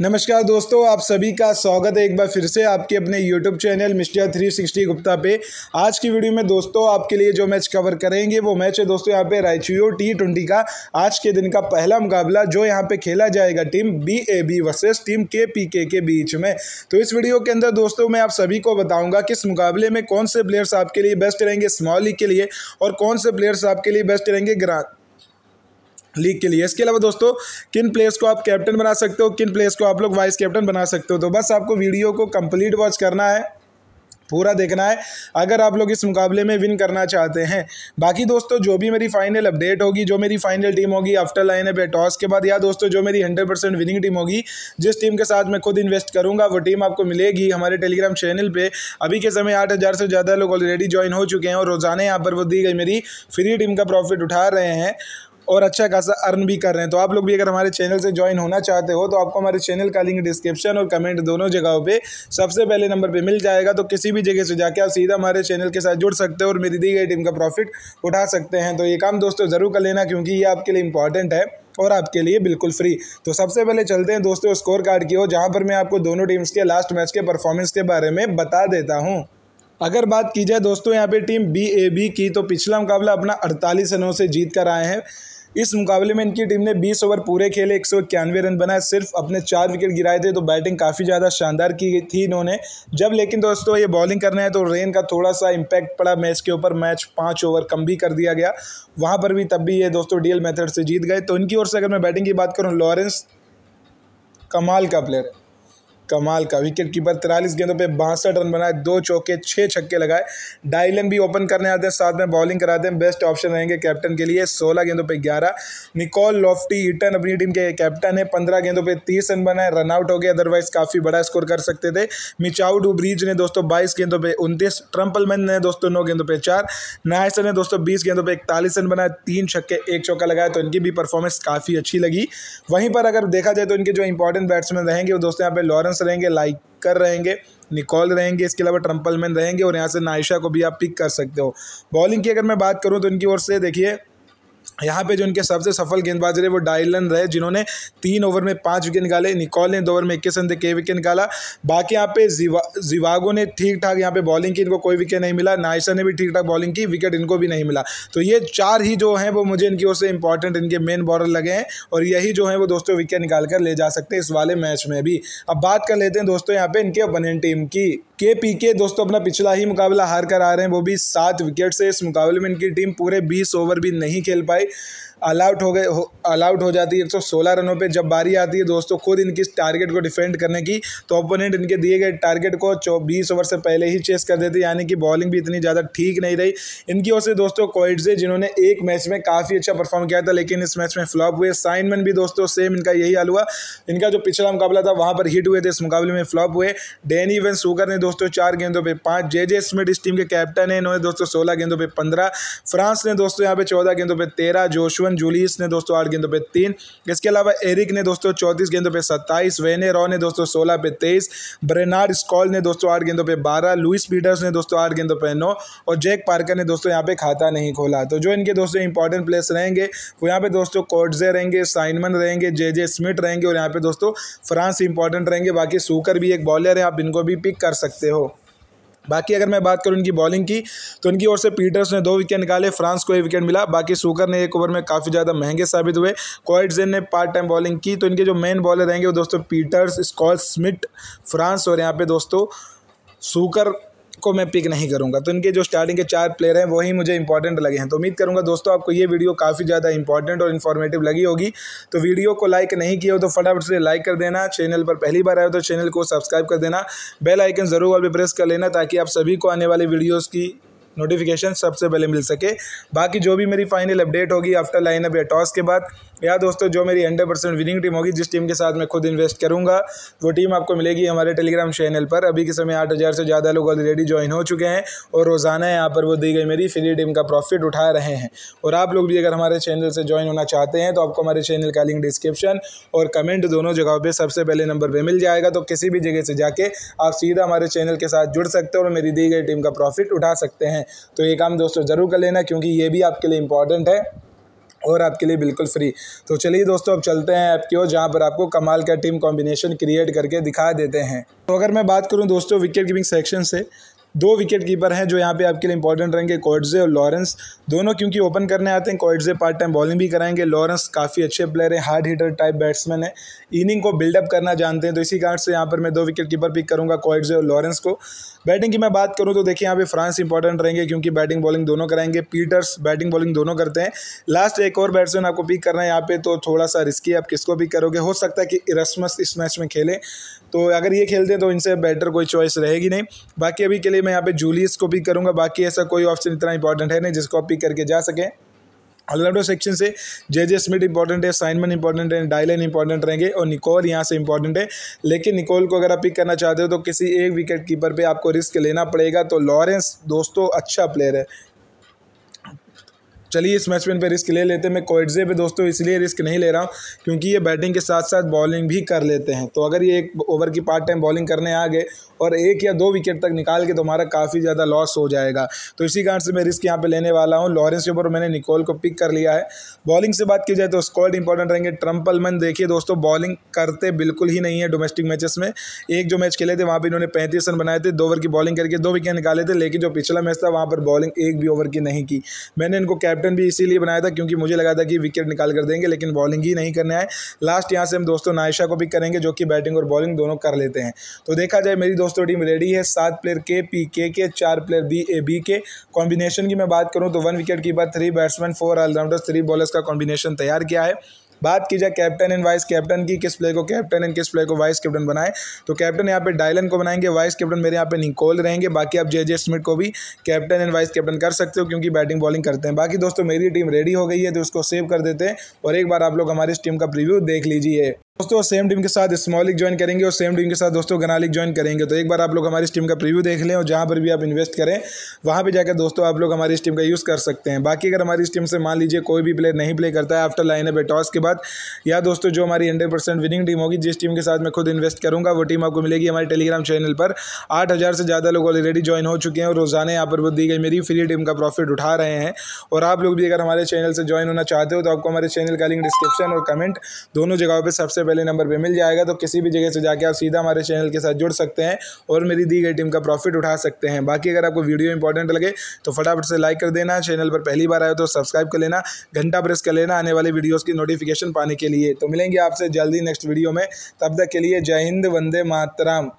नमस्कार दोस्तों आप सभी का स्वागत है एक बार फिर से आपके अपने YouTube चैनल थ्री 360 गुप्ता पे आज की वीडियो में दोस्तों आपके लिए जो मैच कवर करेंगे वो मैच है दोस्तों यहाँ पे रायचियो टी ट्वेंटी का आज के दिन का पहला मुकाबला जो यहाँ पे खेला जाएगा team B A B versus team K P K के बीच में तो इस वीडियो के अंदर दोस्तों मैं आप सभी को बताऊँगा किस मुकाबले में कौन से प्लेयर्स आपके लिए बेस्ट रहेंगे स्मॉल लीग के लिए और कौन से प्लेयर्स आपके लिए बेस्ट रहेंगे ग्रांड लीग के लिए इसके अलावा दोस्तों किन प्लेयर्स को आप कैप्टन बना सकते हो किन प्लेयर्स को आप लोग वाइस कैप्टन बना सकते हो तो बस आपको वीडियो को कंप्लीट वॉच करना है पूरा देखना है अगर आप लोग इस मुकाबले में विन करना चाहते हैं बाकी दोस्तों जो भी मेरी फाइनल अपडेट होगी जो मेरी फाइनल टीम होगी आफ्टर लाइन है टॉस के बाद या दोस्तों जो मेरी हंड्रेड परसेंट विनिंग टीम होगी जिस टीम के साथ मैं खुद इन्वेस्ट करूंगा वो टीम आपको मिलेगी हमारे टेलीग्राम चैनल पर अभी के समय आठ हज़ार से ज़्यादा लोग ऑलरेडी ज्वाइन हो चुके हैं और रोज़ाना यहाँ पर वो दी गई मेरी फ्री टीम का प्रॉफिट उठा रहे हैं और अच्छा खासा अर्न भी कर रहे हैं तो आप लोग भी अगर हमारे चैनल से ज्वाइन होना चाहते हो तो आपको हमारे चैनल का लिंक डिस्क्रिप्शन और कमेंट दोनों जगहों पर सबसे पहले नंबर पर मिल जाएगा तो किसी भी जगह से जाके आप सीधा हमारे चैनल के साथ जुड़ सकते हो और मेरी दी गई टीम का प्रॉफिट उठा सकते हैं तो ये काम दोस्तों ज़रूर कर लेना क्योंकि ये आपके लिए इंपॉर्टेंट है और आपके लिए बिल्कुल फ्री तो सबसे पहले चलते हैं दोस्तों स्कोर कार्ड की हो जहाँ पर मैं आपको दोनों टीम्स के लास्ट मैच के परफॉर्मेंस के बारे में बता देता हूँ अगर बात की जाए दोस्तों यहाँ पे टीम बी ए बी की तो पिछला मुकाबला अपना 48 रनों से जीत कर आए हैं इस मुकाबले में इनकी टीम ने 20 ओवर पूरे खेले एक रन बनाए सिर्फ अपने चार विकेट गिराए थे तो बैटिंग काफ़ी ज़्यादा शानदार की थी इन्होंने जब लेकिन दोस्तों ये बॉलिंग करना है तो रेन का थोड़ा सा इम्पैक्ट पड़ा मैच के ऊपर मैच पाँच ओवर कम भी कर दिया गया वहाँ पर भी तब भी ये दोस्तों डीएल मेथड से जीत गए तो इनकी ओर से अगर मैं बैटिंग की बात करूँ लॉरेंस कमाल का प्लेयर है कमाल का विकेट कीपर तिरालीस गेंदों पे बासठ रन बनाए दो चौके छः छक्के लगाए डायलन भी ओपन करने आते हैं साथ में बॉलिंग कराते हैं बेस्ट ऑप्शन रहेंगे कैप्टन के लिए सोलह गेंदों पे ग्यारह निकोल लॉफ्टी ईटन अपनी टीम के कैप्टन है पंद्रह गेंदों पे तीस रन बनाए रनआउट हो गए अदरवाइज काफ़ी बड़ा स्कोर कर सकते थे मिचाउ ब्रिज ने दोस्तों बाईस गेंदों पर उनतीस ट्रम्पलमैन ने दोस्तों नौ गेंदों पर चार नायसर ने दोस्तों बीस गेंदों पर इकतालीस रन बनाए तीन छक्के एक चौका लगाया तो इनकी भी परफॉर्मेंस काफ़ी अच्छी लगी वहीं पर अगर देखा जाए तो इनके जो इंपॉर्टेंट बैट्समैन रहेंगे वो दोस्तों यहाँ पे लॉरेंस एडवांस रहेंगे कर रहेंगे निकॉल रहेंगे इसके अलावा ट्रम्पलमैन रहेंगे और यहाँ से नाइशा को भी आप पिक कर सकते हो बॉलिंग की अगर मैं बात करूँ तो इनकी ओर से देखिए यहाँ पे जो उनके सबसे सफल गेंदबाज रहे वो डायलन रहे जिन्होंने तीन ओवर में पाँच विकेट निकाले निकॉल ने दो ओवर में इक्कीस रन देके विकेट निकाला बाकी यहाँ पे जिवा जिवागो ने ठीक ठाक यहाँ पे बॉलिंग की इनको कोई विकेट नहीं मिला नाइसा ने भी ठीक ठाक बॉलिंग की विकेट इनको भी नहीं मिला तो ये चार ही जो हैं वो मुझे इनकी ओर से इंपॉर्टेंट इनके मेन बॉलर लगे हैं और यही जो है वो दोस्तों विकेट निकाल कर ले जा सकते हैं इस वाले मैच में भी अब बात कर लेते हैं दोस्तों यहाँ पे इनके ओपोनेंट टीम की के पी के दोस्तों अपना पिछला ही मुकाबला हार कर आ रहे हैं वो भी सात विकेट से इस मुकाबले में इनकी टीम पूरे बीस ओवर भी नहीं खेल पाई अलाउट हो गए अलाउट हो जाती है एक सौ सोलह रनों पे जब बारी आती है दोस्तों खुद इनकी टारगेट को डिफेंड करने की तो ओपोनेंट इनके दिए गए टारगेट को चौबीस ओवर से पहले ही चेस कर देते यानी कि बॉलिंग भी इतनी ज़्यादा ठीक नहीं रही इनकी ओर से दोस्तों कोइडजे जिन्होंने एक मैच में काफ़ी अच्छा परफॉर्म किया था लेकिन इस मैच में फ्लॉप हुए साइनमैन भी दोस्तों सेम इनका यही हाल हुआ इनका जो पिछला मुकाबला था वहाँ पर हिट हुए थे इस मुकाबले में फ्लॉप हुए डैनी वेन सुगर ने दोस्तों चार गेंदों पर पाँच जे जे स्मिट इस टीम के कैप्टन है इन्होंने दोस्तों सोलह गेंदों पर पंद्रह फ्रांस ने दोस्तों यहाँ पे चौदह गेंदों पर तेरह जोशवन जॉन जूलियस ने दोस्तों आठ गेंदों पे तीन इसके अलावा एरिक ने दोस्तों चौंतीस गेंदों पे सत्ताईस वेने रॉ ने दोस्तों सोलह पे तेईस ब्रेनार्ड स्कॉल ने दोस्तों आठ गेंदों पे बारह लुइस पीटर्स ने दोस्तों आठ गेंदों पे नौ और जैक पार्कर ने दोस्तों यहाँ पे खाता नहीं खोला तो जो इनके दोस्तों इंपॉर्टेंट प्लेस रहेंगे वो यहाँ पे दोस्तों कोर्टजे रहेंगे साइनमन रहेंगे जे जे स्मिथ रहेंगे और यहाँ पे दोस्तों फ्रांस इंपॉर्टेंट रहेंगे बाकी सूकर भी एक बॉलर है आप इनको भी पिक कर सकते हो बाकी अगर मैं बात करूं इनकी बॉलिंग की तो इनकी ओर से पीटर्स ने दो विकेट निकाले फ्रांस को एक विकेट मिला बाकी सूकर ने एक ओवर में काफ़ी ज़्यादा महंगे साबित हुए क्वाइटजेन ने पार्ट टाइम बॉलिंग की तो इनके जो मेन बॉलर रहेंगे वो दोस्तों पीटर्स स्कॉल स्मिट फ्रांस और यहाँ पे दोस्तों सूकर को मैं पिक नहीं करूँगा तो इनके जो स्टार्टिंग के चार प्लेयर हैं वही मुझे इंपॉर्टेंट लगे हैं तो उम्मीद करूँगा दोस्तों आपको ये वीडियो काफ़ी ज़्यादा इंपॉर्टेंट और इन्फॉर्मेटिव लगी होगी तो वीडियो को लाइक नहीं किया हो तो फटाफट से लाइक कर देना चैनल पर पहली बार आए हो तो चैनल को सब्सक्राइब कर देना बेल आइकन ज़रूर और भी प्रेस कर लेना ताकि आप सभी को आने वाली वीडियोज़ की नोटिफिकेशन सबसे पहले मिल सके बाकी जो भी मेरी फाइनल अपडेट होगी आफ्टर लाइनअप या टॉस के बाद या दोस्तों जो मेरी हंड्रेड परसेंट विनिंग टीम होगी जिस टीम के साथ मैं खुद इन्वेस्ट करूँगा वो टीम आपको मिलेगी हमारे टेलीग्राम चैनल पर अभी के समय आठ हज़ार से ज़्यादा लोग ऑलरेडी ज्वाइन हो चुके हैं और रोज़ाना यहाँ पर वो दी गई मेरी फ्री टीम का प्रॉफिट उठा रहे हैं और आप लोग भी अगर हमारे चैनल से ज्वाइन होना चाहते हैं तो आपको हमारे चैनल का लिंक डिस्क्रिप्शन और कमेंट दोनों जगहों पर सबसे पहले नंबर पर मिल जाएगा तो किसी भी जगह से जाके आप सीधा हमारे चैनल के साथ जुड़ सकते हो और मेरी दी गई टीम का प्रॉफिट उठा सकते हैं तो ये काम दोस्तों ज़रूर कर लेना क्योंकि ये भी आपके लिए इंपॉर्टेंट है और आपके लिए बिल्कुल फ्री तो चलिए दोस्तों अब चलते हैं ऐप की ओर जहाँ पर आपको कमाल का टीम कॉम्बिनेशन क्रिएट करके दिखा देते हैं तो अगर मैं बात करूँ दोस्तों विकेट कीपिंग सेक्शन से दो विकेट कीपर हैं जो यहाँ पे आपके लिए इंपॉर्टेंट रहेंगे कॉइडजे और लॉरेंस दोनों क्योंकि ओपन करने आते हैं कॉइडजे पार्ट टाइम बॉलिंग भी कराएंगे लॉरेंस काफ़ी अच्छे प्लेयर हैं हार्ड हीटर टाइप बैट्समैन है इनिंग को बिल्डअप करना जानते हैं तो इसी कारण से यहाँ पर मैं दो विकेट कीपर पिक करूँगा कॉइडजे और लॉरेंस को बैटिंग की मैं बात करूँ तो देखिए यहाँ पे फ्रांस इंपॉर्टेंट रहेंगे क्योंकि बैटिंग बॉलिंग दोनों कराएंगे पीटर्स बैटिंग बॉलिंग दोनों करते हैं लास्ट एक और बैट्समैन आपको पिक करना है यहाँ पे तो थोड़ा सा रिस्की आप किसको पिक करोगे हो सकता है कि इरसमस इस मैच में खेलें तो अगर ये खेलते हैं तो इनसे बेटर कोई चॉइस रहेगी नहीं बाकी अभी के लिए मैं यहाँ पे जूलियस को करूँगा बाकी ऐसा कोई ऑप्शन इतना इंपॉर्टेंट है नहीं जिसको आप पिक करके जा सकें ऑलराउंडर सेक्शन से जे जे स्मिथ इंपॉर्टेंट है साइनमन इंपॉर्टेंट है डायलन इंपॉर्टेंट रहेंगे और निकोल यहाँ से इंपॉर्टेंट है लेकिन निकोल को अगर आप पिक करना चाहते हो तो किसी एक विकेट कीपर पर आपको रिस्क लेना पड़ेगा तो लॉरेंस दोस्तों अच्छा प्लेयर है चलिए इस मैच में इन पर रिस्क ले लेते हैं मैं कोइडजे पे दोस्तों इसलिए रिस्क नहीं ले रहा हूँ क्योंकि ये बैटिंग के साथ साथ बॉलिंग भी कर लेते हैं तो अगर ये एक ओवर की पार्ट टाइम बॉलिंग करने आ गए और एक या दो विकेट तक निकाल के तो हमारा काफ़ी ज़्यादा लॉस हो जाएगा तो इसी कारण से मैं रिस्क यहाँ पर लेने वाला हूँ लॉरेंस के ऊपर मैंने निकोल को पिक कर लिया है बॉलिंग से बात की जाए तो स्कॉड इंपॉर्टेंट रहेंगे ट्रम्पलमन देखिए दोस्तों बॉलिंग करते बिल्कुल ही नहीं है डोमेस्टिक मैचेस में एक जो मैच खेले थे वहाँ पर इन्होंने पैंतीस रन बनाए थे दो ओवर की बॉलिंग करके दो विकेट निकाले थे लेकिन जो पिछला मैच था वहाँ पर बॉलिंग एक भी ओवर की नहीं की मैंने इनको कैप्टन कैप्टन भी इसीलिए बनाया था क्योंकि मुझे लगा था कि विकेट निकाल कर देंगे लेकिन बॉलिंग ही नहीं करने आए लास्ट यहाँ से हम दोस्तों नायशा को भी करेंगे जो कि बैटिंग और बॉलिंग दोनों कर लेते हैं तो देखा जाए मेरी दोस्तों टीम रेडी है सात प्लेयर के पी के के चार प्लेयर बी ए बी के कॉम्बिनेशन की मैं बात करूँ तो one wicket keeper three batsman four allrounders three bowlers का कॉम्बिनेशन तैयार किया है बात की जाए कैप्टन एंड वाइस कैप्टन की किस प्लेयर को कैप्टन एंड किस प्लेयर को वाइस कैप्टन बनाए तो कैप्टन यहाँ पे डायलन को बनाएंगे वाइस कैप्टन मेरे यहाँ पे निकोल रहेंगे बाकी आप जे जे स्मिथ को भी कैप्टन एंड वाइस कैप्टन कर सकते हो क्योंकि बैटिंग बॉलिंग करते हैं बाकी दोस्तों मेरी टीम रेडी हो गई है तो उसको सेव कर देते हैं और एक बार आप लोग हमारी इस टीम का प्रिव्यू देख लीजिए दोस्तों सेम टीम के साथ स्मॉलिक ज्वाइन करेंगे और सेम टीम के साथ दोस्तों गनालिक ज्वाइन करेंगे तो एक बार आप लोग हमारी इस टीम का प्रीव्यू देख लें और जहां पर भी आप इन्वेस्ट करें वहां पे जाकर दोस्तों आप लोग हमारी इस टीम का यूज़ कर सकते हैं बाकी अगर हमारी इस टीम से मान लीजिए कोई भी प्लेयर नहीं प्ले करता है आफ्टर लाइन अप टॉस के बाद या दोस्तों जो हमारी हंड्रेड विनिंग टीम होगी जिस टीम के साथ मैं खुद इन्वेस्ट करूँगा वो टीम आपको मिलेगी हमारे टेलीग्राम चैनल पर आठ से ज़्यादा लोग ऑलरेडी ज्वाइन हो चुके हैं और रोज़ाना यहाँ पर वो दी गई मेरी फ्री टीम का प्रॉफिट उठा रहे हैं और आप लोग भी अगर हमारे चैनल से ज्वाइन होना चाहते हो तो आपको हमारे चैनल का लिंक डिस्क्रिप्शन और कमेंट दोनों जगहों पर सबसे पहले नंबर पर मिल जाएगा तो किसी भी जगह से जाकर आप सीधा हमारे चैनल के साथ जुड़ सकते हैं और मेरी दी गई टीम का प्रॉफिट उठा सकते हैं बाकी अगर आपको वीडियो इंपॉर्टेंट लगे तो फटाफट से लाइक कर देना चैनल पर पहली बार आए तो सब्सक्राइब कर लेना घंटा प्रेस कर लेना आने वाली वीडियोज़ की नोटिफिकेशन पाने के लिए तो मिलेंगे आपसे जल्दी नेक्स्ट वीडियो में तब तक के लिए जय हिंद वंदे मातराम